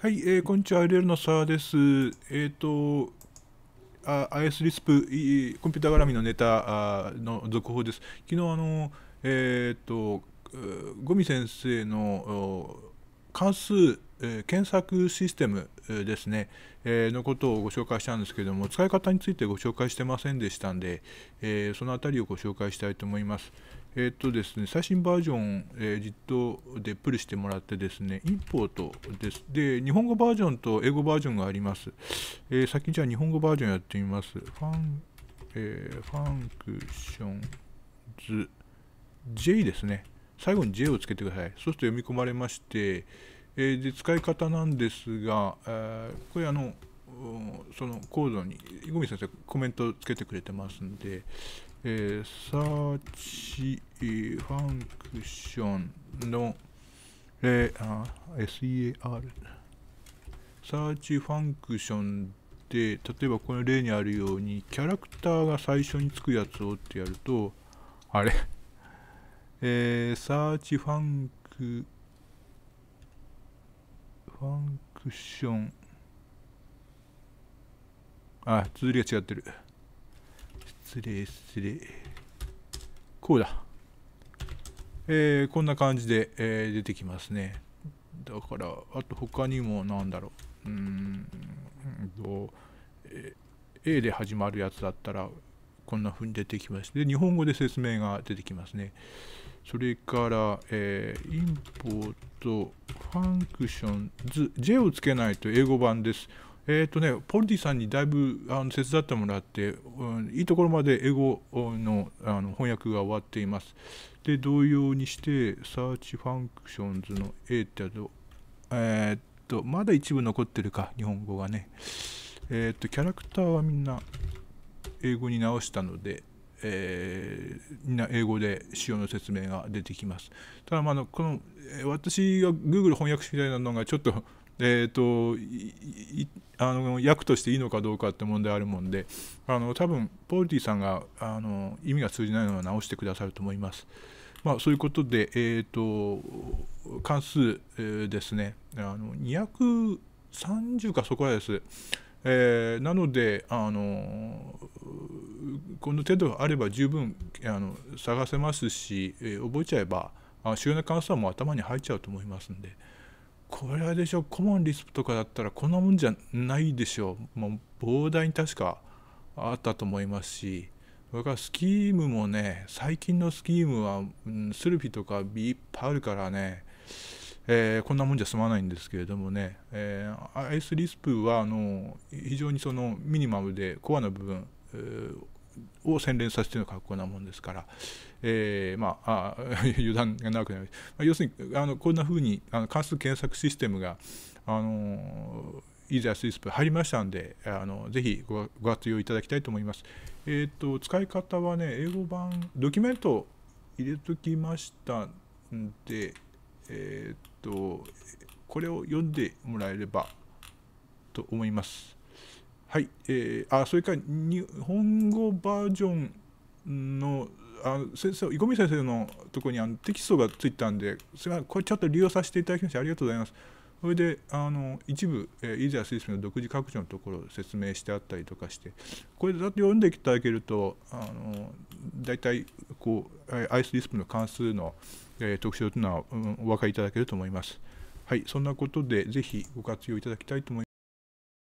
はい、えー、こんにちは、IDL の沢です。えっ、ー、と、IS リスプ、コンピュータ絡みのネタの続報です。昨日、あの、えっ、ー、と、ゴミ先生の関数、えー、検索システムですね、えー、のことをご紹介したんですけれども、使い方についてご紹介してませんでしたんで、えー、そのあたりをご紹介したいと思います。えっ、ー、とですね、最新バージョン、えー、JIT でプルしてもらってですね、インポートです。で、日本語バージョンと英語バージョンがあります。えー、先じゃあ日本語バージョンやってみます。ファン、えー、ファンクションズ J ですね。最後に J をつけてください。そうすると読み込まれまして、えで使い方なんですが、えこれあの、そのコードに、イゴ先生コメントつけてくれてますんで、えー、サーチ、えー、ファンクションの、えー、あ、SER。サーチファンクションで、例えばこの例にあるように、キャラクターが最初につくやつをってやると、あれ えー、サーチファンク、ファンクション、あ、綴りが違ってる。失礼失礼こうだえー、こんな感じで、えー、出てきますねだからあと他にも何だろううーんと、えー、A で始まるやつだったらこんな風に出てきまして日本語で説明が出てきますねそれから、えー、インポートファンクションズ J をつけないと英語版ですえーとね、ポルディさんにだいぶあの手伝ってもらって、うん、いいところまで英語のあの翻訳が終わっています。で、同様にして、サーチファンクションズの A ってやつを、えー、っと、まだ一部残ってるか、日本語がね。えー、っと、キャラクターはみんな英語に直したので、えー、みんな英語で仕様の説明が出てきます。ただ、まあの、この、私が Google 翻訳しみたいなのがちょっと、えーとあの役としていいのかどうかって問題あるもんであの多分ポルティさんがあの意味が通じないのは直してくださると思います。まあ、そういうことで、えーと、関数、えー、ですねあの230かそこらです。えー、なのであのこの程度あれば十分あの探せますし、えー、覚えちゃえば主要な関数はもう頭に入っちゃうと思いますので。これはでしょコモンリスプとかだったらこんなもんじゃないでしょもう膨大に確かあったと思いますし僕はスキームもね最近のスキームは、うん、スルフィとかいっぱいあるからね、えー、こんなもんじゃ済まないんですけれどもね、えー、アイスリスプはあの非常にそのミニマムでコアの部分、えーを洗練させての格好なもんですから、えー、まああ 油断がなくなる、まあ、要するにあのこんなふうにあの関数検索システムがあのイーザースイスプ入りましたんであのぜひごご活用いただきたいと思います。えっ、ー、と使い方はね英語版ドキュメント入れときましたんでえっ、ー、とこれを読んでもらえればと思います。はい、えー、あそれから日本語バージョンのあ先生囲み先生のところにあのテキストがついたんで、すん、これちょっと利用させていただきましてありがとうございます。それであの一部、えー、イーザー・スイスの独自拡張のところを説明してあったりとかして、これだて読んでいただけると、あの大体こう、アイスィスプの関数の、えー、特徴というのは、うん、お分かりいただけると思います。はい、そんなことで、ぜひご活用いただきたいと思います。